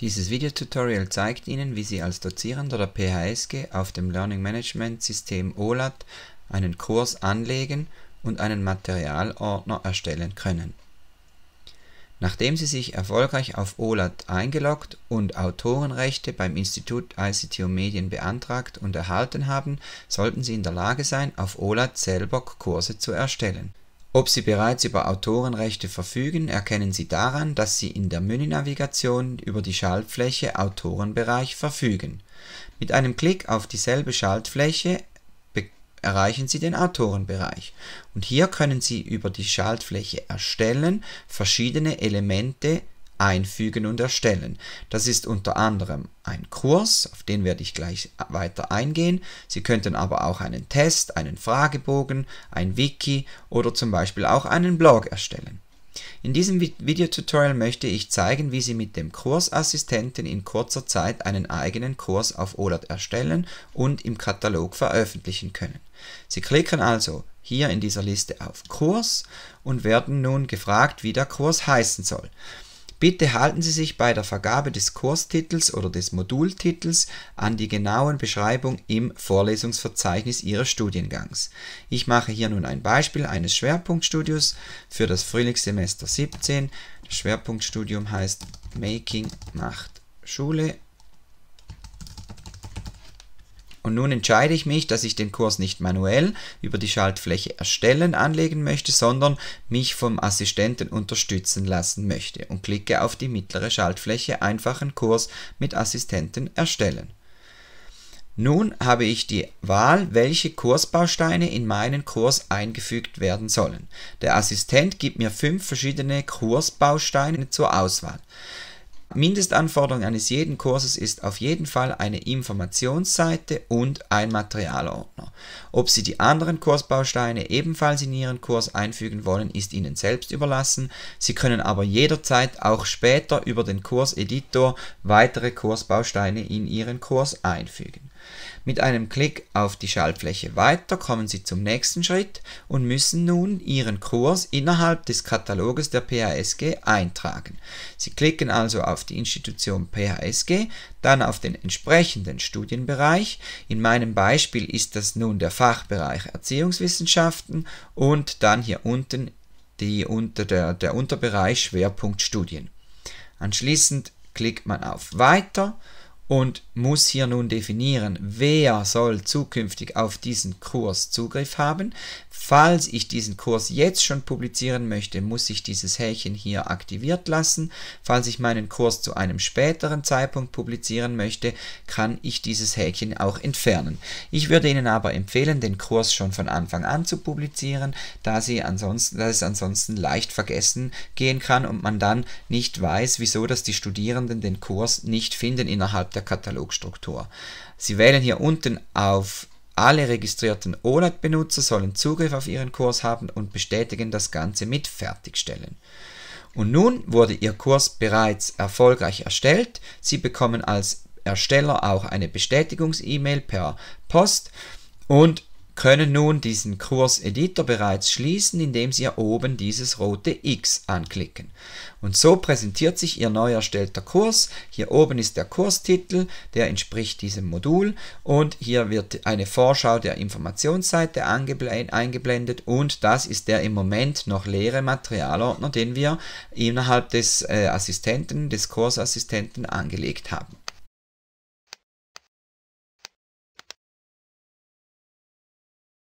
Dieses Videotutorial zeigt Ihnen, wie Sie als Dozierender der PHSG auf dem Learning Management System OLAT einen Kurs anlegen und einen Materialordner erstellen können. Nachdem Sie sich erfolgreich auf OLAT eingeloggt und Autorenrechte beim Institut ICT und Medien beantragt und erhalten haben, sollten Sie in der Lage sein, auf OLAT selber Kurse zu erstellen ob Sie bereits über Autorenrechte verfügen, erkennen Sie daran, dass Sie in der Menünavigation über die Schaltfläche Autorenbereich verfügen. Mit einem Klick auf dieselbe Schaltfläche erreichen Sie den Autorenbereich und hier können Sie über die Schaltfläche Erstellen verschiedene Elemente einfügen und erstellen. Das ist unter anderem ein Kurs den werde ich gleich weiter eingehen. Sie könnten aber auch einen Test, einen Fragebogen, ein Wiki oder zum Beispiel auch einen Blog erstellen. In diesem Videotutorial möchte ich zeigen, wie Sie mit dem Kursassistenten in kurzer Zeit einen eigenen Kurs auf OLAT erstellen und im Katalog veröffentlichen können. Sie klicken also hier in dieser Liste auf Kurs und werden nun gefragt, wie der Kurs heißen soll. Bitte halten Sie sich bei der Vergabe des Kurstitels oder des Modultitels an die genauen Beschreibungen im Vorlesungsverzeichnis Ihres Studiengangs. Ich mache hier nun ein Beispiel eines Schwerpunktstudios für das Frühlingssemester 17. Das Schwerpunktstudium heißt Making macht Schule und nun entscheide ich mich, dass ich den Kurs nicht manuell über die Schaltfläche Erstellen anlegen möchte, sondern mich vom Assistenten unterstützen lassen möchte und klicke auf die mittlere Schaltfläche Einfachen Kurs mit Assistenten Erstellen. Nun habe ich die Wahl, welche Kursbausteine in meinen Kurs eingefügt werden sollen. Der Assistent gibt mir fünf verschiedene Kursbausteine zur Auswahl. Mindestanforderung eines jeden Kurses ist auf jeden Fall eine Informationsseite und ein Materialordner. Ob Sie die anderen Kursbausteine ebenfalls in Ihren Kurs einfügen wollen, ist Ihnen selbst überlassen. Sie können aber jederzeit auch später über den Kurseditor weitere Kursbausteine in Ihren Kurs einfügen. Mit einem Klick auf die Schaltfläche Weiter kommen Sie zum nächsten Schritt und müssen nun Ihren Kurs innerhalb des Kataloges der PHSG eintragen. Sie klicken also auf die Institution PHSG, dann auf den entsprechenden Studienbereich. In meinem Beispiel ist das nun der Fachbereich Erziehungswissenschaften und dann hier unten die unter der, der Unterbereich Schwerpunkt Studien. Anschließend klickt man auf Weiter und muss hier nun definieren, wer soll zukünftig auf diesen Kurs Zugriff haben. Falls ich diesen Kurs jetzt schon publizieren möchte, muss ich dieses Häkchen hier aktiviert lassen. Falls ich meinen Kurs zu einem späteren Zeitpunkt publizieren möchte, kann ich dieses Häkchen auch entfernen. Ich würde Ihnen aber empfehlen, den Kurs schon von Anfang an zu publizieren, da, Sie ansonsten, da es ansonsten leicht vergessen gehen kann und man dann nicht weiß, wieso dass die Studierenden den Kurs nicht finden innerhalb der Katalogstruktur. Sie wählen hier unten auf alle registrierten OLED-Benutzer sollen Zugriff auf Ihren Kurs haben und bestätigen das Ganze mit Fertigstellen. Und nun wurde Ihr Kurs bereits erfolgreich erstellt. Sie bekommen als Ersteller auch eine Bestätigungs-E-Mail per Post und können nun diesen Kurseditor bereits schließen, indem Sie hier oben dieses rote X anklicken. Und so präsentiert sich Ihr neu erstellter Kurs. Hier oben ist der Kurstitel, der entspricht diesem Modul und hier wird eine Vorschau der Informationsseite eingeblendet und das ist der im Moment noch leere Materialordner, den wir innerhalb des äh, Assistenten, des Kursassistenten angelegt haben.